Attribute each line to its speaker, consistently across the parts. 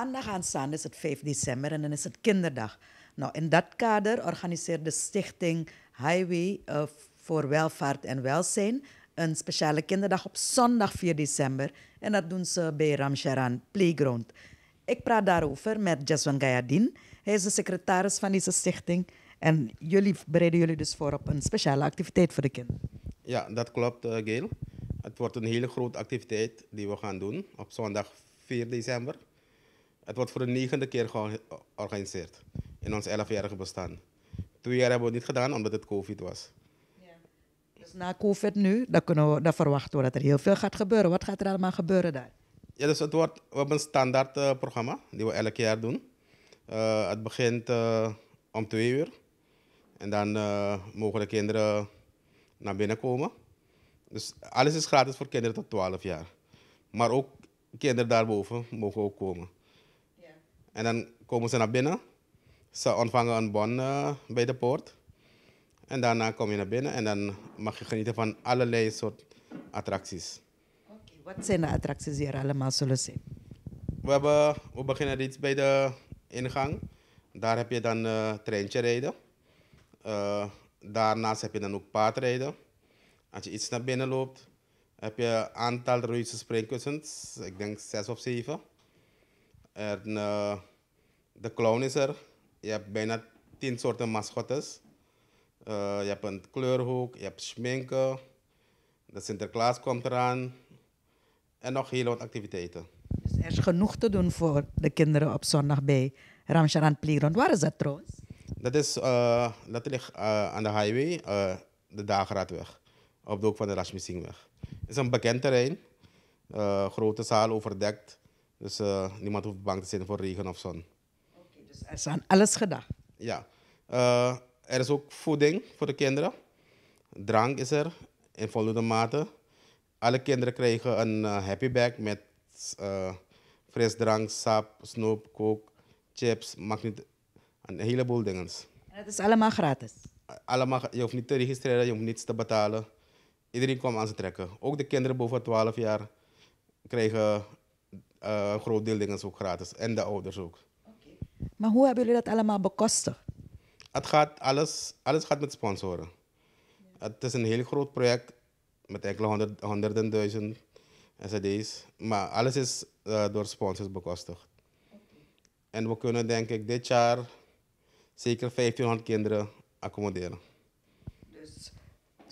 Speaker 1: maandag aanstaande is het 5 december en dan is het kinderdag. Nou, in dat kader organiseert de stichting Highway eh, voor Welvaart en Welzijn een speciale kinderdag op zondag 4 december. En dat doen ze bij Ramcharan Playground. Ik praat daarover met Jaswan Gayadin. Hij is de secretaris van deze stichting. En jullie bereiden jullie dus voor op een speciale activiteit voor de kinderen.
Speaker 2: Ja, dat klopt, eh, Gail. Het wordt een hele grote activiteit die we gaan doen op zondag 4 december. Het wordt voor de negende keer georganiseerd in ons elfjarige bestaan. Twee jaar hebben we het niet gedaan omdat het COVID was. Ja.
Speaker 1: Dus na COVID nu, dan, kunnen we, dan verwachten we dat er heel veel gaat gebeuren. Wat gaat er allemaal gebeuren daar?
Speaker 2: Ja, dus het wordt, we hebben een standaard uh, programma die we elk jaar doen. Eh, het begint eh, om twee uur. En dan mogen de kinderen naar binnen komen. Dus alles is gratis voor kinderen tot 12 jaar. Maar ook kinderen daarboven mogen ook komen. En dan komen ze naar binnen. Ze ontvangen een bon eh, bij de poort. En daarna kom je naar binnen en dan mag je genieten van allerlei soorten attracties.
Speaker 1: Oké, wat zijn de attracties die er allemaal zullen zijn?
Speaker 2: We, hebben, we beginnen iets bij de ingang. Daar heb je dan uh, treintje rijden. Eh, daarnaast heb je dan ook paardrijden. Als je iets naar binnen loopt, heb je een aantal reuze springkussens. Ik denk zes of zeven. En uh, de clown is er. Je hebt bijna tien soorten mascottes. Uh, je hebt een kleurhoek, je hebt schminken. De Sinterklaas komt eraan. En nog heel wat activiteiten.
Speaker 1: Dus er is genoeg te doen voor de kinderen op zondag bij Ramcharan Playground. Waar is dat trouwens?
Speaker 2: Dat, is, uh, dat ligt aan de highway, de Dageraadweg. Op de hoek van de Rasmussenweg. Het is een bekend terrein. grote zaal overdekt. Dus eh, niemand hoeft bang te zijn voor regen of zon.
Speaker 1: Oké, dus er is aan alles gedaan.
Speaker 2: Ja. Eh, er is ook voeding voor de kinderen. Drank is er in voldoende mate. Alle kinderen krijgen een eh, happy bag met frisdrank, sap, snoep, kook, chips, magnet een heleboel dingen.
Speaker 1: En het is allemaal gratis?
Speaker 2: Allemaal, je hoeft niet te registreren, je hoeft niets te betalen. Iedereen komt aan ze trekken. Ook de kinderen boven 12 jaar krijgen een eh, groot deel dingen is ook gratis. En de ouders ook.
Speaker 1: Maar hoe hebben jullie dat allemaal bekostigd?
Speaker 2: Het gaat alles, alles gaat met sponsoren. Het is een heel groot project met enkele honderd, honderden duizend SAD's, Maar alles is eh, door sponsors bekostigd. En we kunnen denk ik dit jaar zeker 1500 kinderen accommoderen.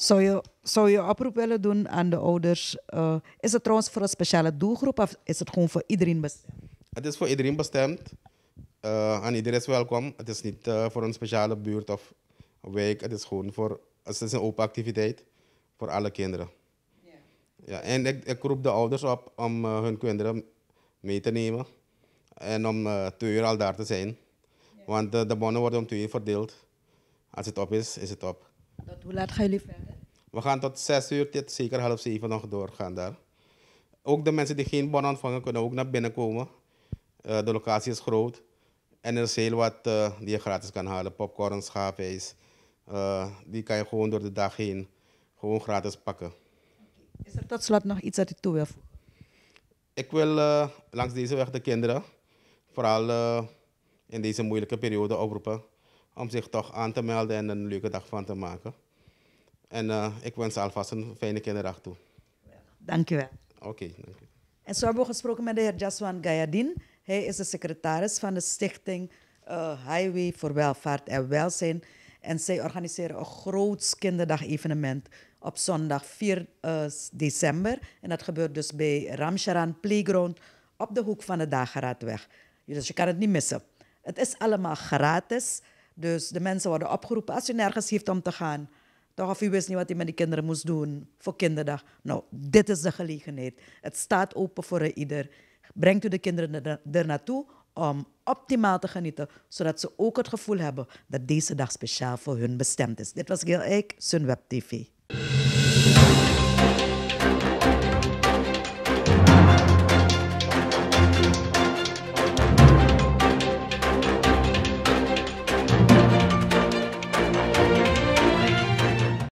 Speaker 1: Zou je, zou je oproep willen doen aan de ouders? Eh, is het trouwens voor een speciale doelgroep of is het gewoon voor iedereen bestemd?
Speaker 2: Het is voor iedereen bestemd. Uh, iedereen is welkom. Het is niet eh, voor een speciale buurt of wijk. Het is gewoon voor, het is een open activiteit voor alle kinderen. Ja, en ik, ik, roep de ouders op om hun kinderen mee te nemen. En om twee uur al daar te zijn. Want de bonnen worden om twee uur verdeeld. Als het op is, is het op.
Speaker 1: Tot hoe laat gaan jullie verder?
Speaker 2: We gaan tot 6 uur, dit zeker half zeven nog doorgaan daar. Ook de mensen die geen bon ontvangen kunnen ook naar binnen komen. Eh, de locatie is groot. En er is heel wat eh, die je gratis kan halen. Popcorn, schaafijs. Uh, die kan je gewoon door de dag heen gewoon gratis pakken.
Speaker 1: Is er tot slot nog iets dat je toe wil voegen?
Speaker 2: Ik wil langs deze weg de kinderen vooral in deze moeilijke periode oproepen om zich toch aan te melden en een leuke dag van te maken. En eh, ik wens alvast een fijne kinderdag toe. Dank u wel. Oké, dank u.
Speaker 1: En zo hebben we gesproken met de heer Jaswan Gayadin. Hij is de secretaris van de stichting eh, Highway voor Welvaart en Welzijn. En zij organiseren een kinderdag kinderdagevenement op zondag 4 eh, december. En dat gebeurt dus bij Ramsharan Playground op de hoek van de Dageraadweg. Dus je kan het niet missen. Het is allemaal gratis. Dus de mensen worden opgeroepen als je nergens heeft om te gaan. Toch of u wist niet wat u met die kinderen moest doen voor kinderdag. Nou, dit is de gelegenheid. Het staat open voor ieder. Brengt u de kinderen er naartoe om optimaal te genieten, zodat ze ook het gevoel hebben dat deze dag speciaal voor hun bestemd is. Dit was Gil Eik, Sunweb TV.